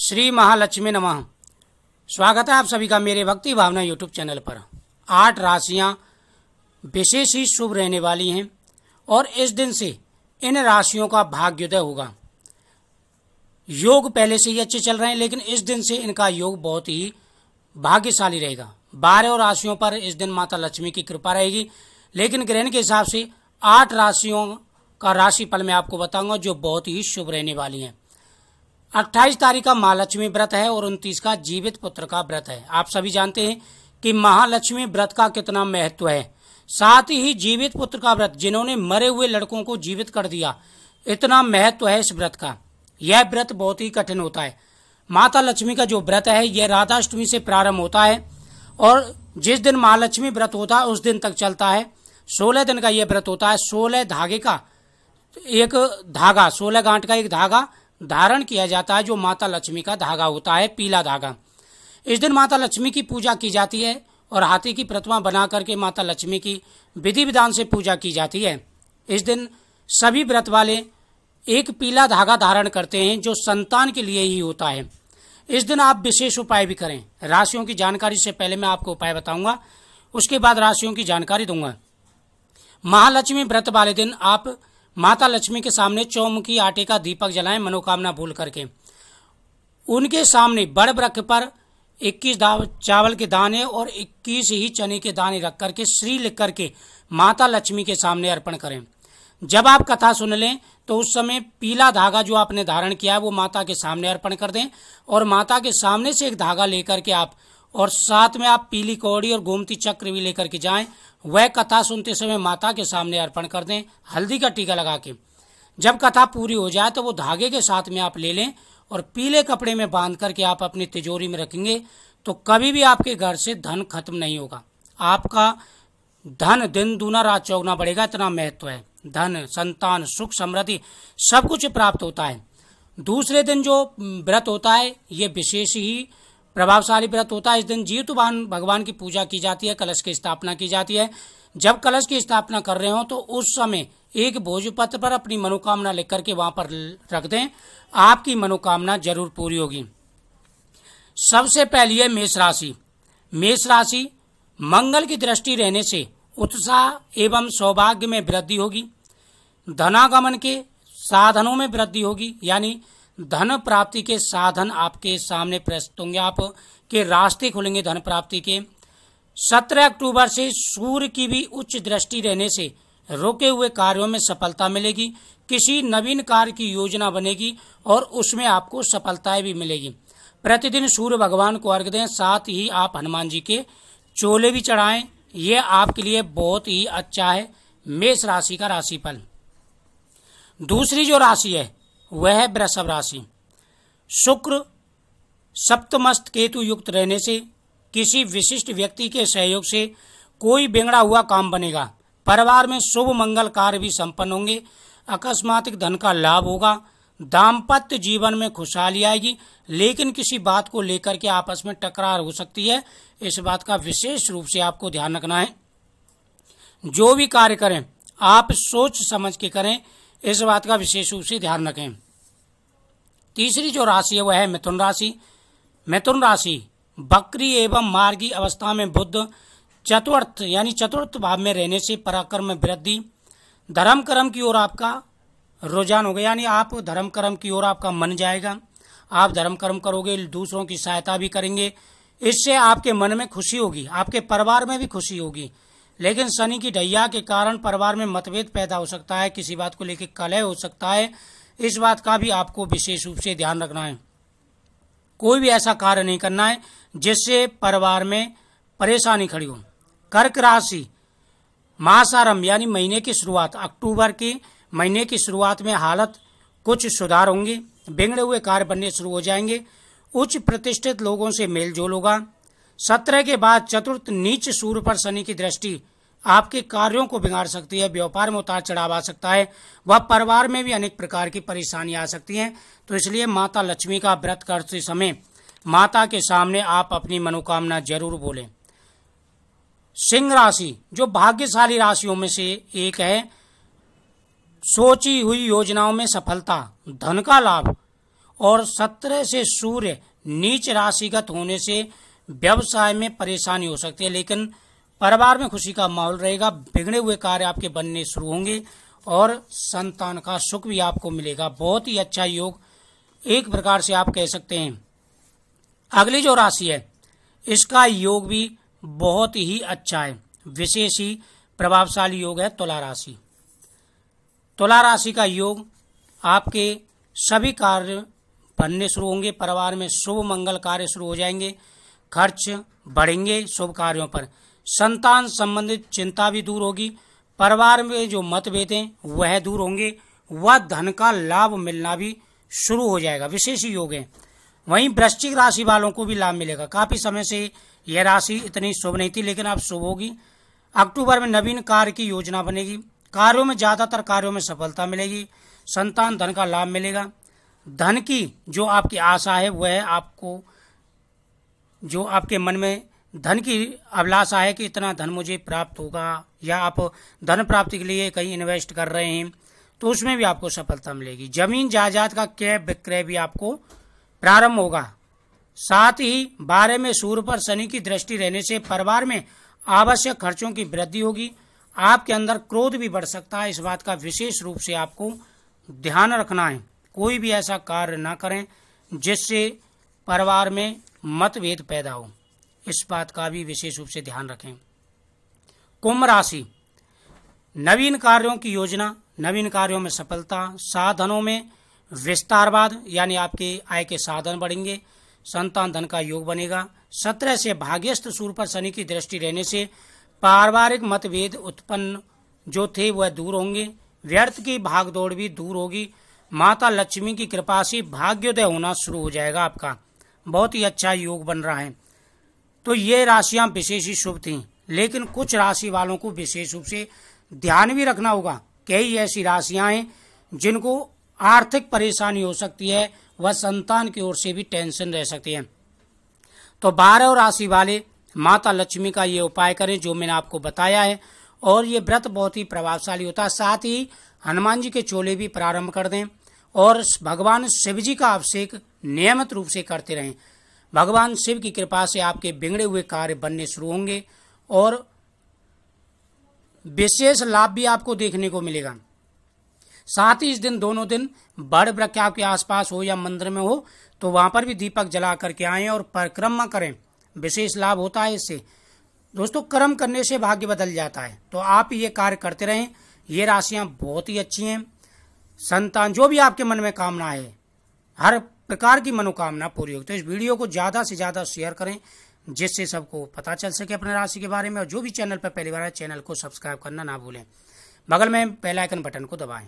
श्री महालक्ष्मी नमः स्वागत है आप सभी का मेरे भक्ति भावना यूट्यूब चैनल पर आठ राशियां विशेष ही शुभ रहने वाली हैं और इस दिन से इन राशियों का भाग्योदय होगा योग पहले से ही अच्छे चल रहे हैं लेकिन इस दिन से इनका योग बहुत ही भाग्यशाली रहेगा बारह राशियों पर इस दिन माता लक्ष्मी की कृपा रहेगी लेकिन ग्रहण के हिसाब से आठ राशियों का राशि फल मैं आपको बताऊंगा जो बहुत ही शुभ रहने वाली हैं अट्ठाईस तारीख का महालक्ष्मी व्रत है और उनतीस का जीवित पुत्र का व्रत है आप सभी जानते हैं कि महालक्ष्मी व्रत का कितना महत्व है साथ ही जीवित पुत्र का व्रत जिन्होंने मरे हुए लड़कों को जीवित कर दिया इतना महत्व है इस व्रत का यह व्रत बहुत ही कठिन होता है माता लक्ष्मी का जो व्रत है यह राधाष्टमी से प्रारंभ होता है और जिस दिन महालक्ष्मी व्रत होता है उस दिन तक चलता है सोलह दिन का यह व्रत होता है सोलह धागे का एक धागा सोलह गांठ का एक धागा धारण किया जाता है जो माता लक्ष्मी का धागा होता है पीला धागा इस दिन माता लक्ष्मी की पूजा की जाती है और हाथी की प्रतिमा बना करके माता लक्ष्मी की विधि विधान से पूजा की जाती है इस दिन सभी व्रत वाले एक पीला धागा धारण करते हैं जो संतान के लिए ही होता है इस दिन आप विशेष उपाय भी करें राशियों की जानकारी से पहले मैं आपको उपाय बताऊंगा उसके बाद राशियों की जानकारी दूंगा महालक्ष्मी व्रत वाले दिन आप माता लक्ष्मी के सामने चौमुखी आटे का दीपक जलाएं मनोकामना भूल करके उनके सामने बड़ वृक्ष पर 21 चावल के दाने और 21 ही चने के दाने रख करके श्री लिख करके माता लक्ष्मी के सामने अर्पण करें जब आप कथा सुन लें तो उस समय पीला धागा जो आपने धारण किया है वो माता के सामने अर्पण कर दें और माता के सामने से एक धागा लेकर के आप और साथ में आप पीली कौड़ी और गोमती चक्र भी लेकर के जाएं वह कथा सुनते समय माता के सामने अर्पण कर दें हल्दी का टीका लगा के जब कथा पूरी हो जाए तो वो धागे के साथ में आप ले लें और पीले कपड़े में बांध करके आप अपनी तिजोरी में रखेंगे तो कभी भी आपके घर से धन खत्म नहीं होगा आपका धन दिन दूना रात चौगना बढ़ेगा इतना महत्व है धन संतान सुख समृद्धि सब कुछ प्राप्त होता है दूसरे दिन जो व्रत होता है ये विशेष ही प्रभावशाली व्रत होता है इस दिन जीवतुबान तो भगवान की पूजा की जाती है कलश की स्थापना की जाती है जब कलश की स्थापना कर रहे हो तो उस समय एक भोजपत्र पर अपनी मनोकामना लिख करके वहां पर रख दें आपकी मनोकामना जरूर पूरी होगी सबसे पहली है मेष राशि मेष राशि मंगल की दृष्टि रहने से उत्साह एवं सौभाग्य में वृद्धि होगी धनागमन के साधनों में वृद्धि होगी यानी धन प्राप्ति के साधन आपके सामने प्रस्तुत होंगे आपके रास्ते खुलेंगे धन प्राप्ति के सत्रह अक्टूबर से सूर्य की भी उच्च दृष्टि रहने से रोके हुए कार्यों में सफलता मिलेगी किसी नवीन कार्य की योजना बनेगी और उसमें आपको सफलताएं भी मिलेगी प्रतिदिन सूर्य भगवान को अर्घ दें साथ ही आप हनुमान जी के चोले भी चढ़ाएं यह आपके लिए बहुत ही अच्छा है मेष राशि का राशिफल दूसरी जो राशि है वह वृषभ राशि शुक्र सप्तमस्त केतु युक्त रहने से किसी विशिष्ट व्यक्ति के सहयोग से कोई बिगड़ा हुआ काम बनेगा परिवार में शुभ मंगल कार्य भी संपन्न होंगे अकस्मातिक धन का लाभ होगा दाम्पत्य जीवन में खुशहाली आएगी लेकिन किसी बात को लेकर के आपस में टकरार हो सकती है इस बात का विशेष रूप से आपको ध्यान रखना है जो भी कार्य करें आप सोच समझ के करें इस बात का विशेष रूप से ध्यान रखें तीसरी जो राशि है वह है मिथुन राशि मिथुन राशि बकरी एवं मार्गी अवस्था में बुद्ध चतुर्थ यानी चतुर्थ भाव में रहने से पराक्रम में वृद्धि धर्म कर्म की ओर आपका रुझान होगा यानी आप धर्म कर्म की ओर आपका मन जाएगा आप धर्म कर्म करोगे दूसरों की सहायता भी करेंगे इससे आपके मन में खुशी होगी आपके परिवार में भी खुशी होगी लेकिन शनि की ढैया के कारण परिवार में मतभेद पैदा हो सकता है किसी बात को लेकर कलह हो सकता है इस बात का भी आपको विशेष रूप से ध्यान रखना है कोई भी ऐसा कार्य नहीं करना है जिससे परिवार में परेशानी खड़ी हो कर्क राशि मासारंभ यानी महीने की शुरुआत अक्टूबर के महीने की शुरुआत में हालत कुछ सुधार होंगे बिगड़े हुए कार्य बनने शुरू हो जाएंगे उच्च प्रतिष्ठित लोगों से मेलजोल होगा सत्रह के बाद चतुर्थ नीच सूर्य पर शनि की दृष्टि आपके कार्यों को बिगाड़ सकती है व्यापार में उतार चढ़ाव आ सकता है वह परिवार में भी अनेक प्रकार की परेशानियां आ सकती है तो इसलिए माता लक्ष्मी का व्रत करते समय माता के सामने आप अपनी मनोकामना जरूर बोलें सिंह राशि जो भाग्यशाली राशियों में से एक है सोची हुई योजनाओं में सफलता धन का लाभ और सत्रह से सूर्य नीच राशिगत होने से व्यवसाय में परेशानी हो सकती है लेकिन परिवार में खुशी का माहौल रहेगा बिगड़े हुए कार्य आपके बनने शुरू होंगे और संतान का सुख भी आपको मिलेगा बहुत ही अच्छा योग एक प्रकार से आप कह सकते हैं अगली जो राशि है इसका योग भी बहुत ही अच्छा है विशेष ही प्रभावशाली योग है तुला राशि तुला राशि का योग आपके सभी कार्य बनने शुरू होंगे परिवार में शुभ मंगल कार्य शुरू हो जाएंगे खर्च बढ़ेंगे शुभ कार्यों पर संतान संबंधित चिंता भी दूर होगी परिवार में जो मतभेद हैं वह दूर होंगे वह धन का लाभ मिलना भी शुरू हो जाएगा विशेष योग है वहीं वृश्चिक राशि वालों को भी लाभ मिलेगा काफी समय से यह राशि इतनी शुभ नहीं थी लेकिन अब शुभ होगी अक्टूबर में नवीन कार्य की योजना बनेगी कार्यों में ज्यादातर कार्यों में सफलता मिलेगी संतान धन का लाभ मिलेगा धन की जो आपकी आशा है वह आपको जो आपके मन में धन की अभिलाषा है कि इतना धन मुझे प्राप्त होगा या आप धन प्राप्ति के लिए कहीं इन्वेस्ट कर रहे हैं तो उसमें भी आपको सफलता मिलेगी जमीन जायदाद का क्रय विक्रय भी आपको प्रारंभ होगा साथ ही बारह में सूर्य पर शनि की दृष्टि रहने से परिवार में आवश्यक खर्चों की वृद्धि होगी आपके अंदर क्रोध भी बढ़ सकता है इस बात का विशेष रूप से आपको ध्यान रखना है कोई भी ऐसा कार्य ना करें जिससे परिवार में मतभेद पैदा हो इस बात का भी विशेष रूप से ध्यान रखें कुंभ राशि नवीन कार्यों की योजना नवीन कार्यों में सफलता साधनों में विस्तारवाद यानी आपके आय के साधन बढ़ेंगे संतान धन का योग बनेगा सत्रह से भाग्यस्थ सूर्य पर शनि की दृष्टि रहने से पारिवारिक मतभेद उत्पन्न जो थे वह दूर होंगे व्यर्थ की भागदौड़ भी दूर होगी माता लक्ष्मी की कृपा से भाग्योदय होना शुरू हो जाएगा आपका बहुत ही अच्छा योग बन रहा है तो ये राशियां विशेष ही शुभ थी लेकिन कुछ राशि वालों को विशेष रूप से ध्यान भी रखना होगा कई ऐसी राशियां हैं जिनको आर्थिक परेशानी हो सकती है व संतान की ओर से भी टेंशन रह सकती है तो बारह राशि वाले माता लक्ष्मी का ये उपाय करें जो मैंने आपको बताया है और ये व्रत बहुत ही प्रभावशाली होता है साथ ही हनुमान जी के चोले भी प्रारंभ कर दें और भगवान शिव जी का अभिषेक नियमित रूप से करते रहें भगवान शिव की कृपा से आपके बिगड़े हुए कार्य बनने शुरू होंगे और विशेष लाभ भी आपको देखने को मिलेगा साथ ही इस दिन दोनों दिन बड़ वृक्ष आपके आसपास हो या मंदिर में हो तो वहां पर भी दीपक जला करके आए और परिक्रमा करें विशेष लाभ होता है इससे दोस्तों कर्म करने से भाग्य बदल जाता है तो आप ये कार्य करते रहें ये राशियां बहुत ही अच्छी हैं संतान जो भी आपके मन में कामना है हर प्रकार की मनोकामना पूरी होगी तो इस वीडियो को ज़्यादा से ज़्यादा शेयर करें जिससे सबको पता चल सके अपने राशि के बारे में और जो भी चैनल पर पहली बार है चैनल को सब्सक्राइब करना ना भूलें बगल में पहला आइकन बटन को दबाएं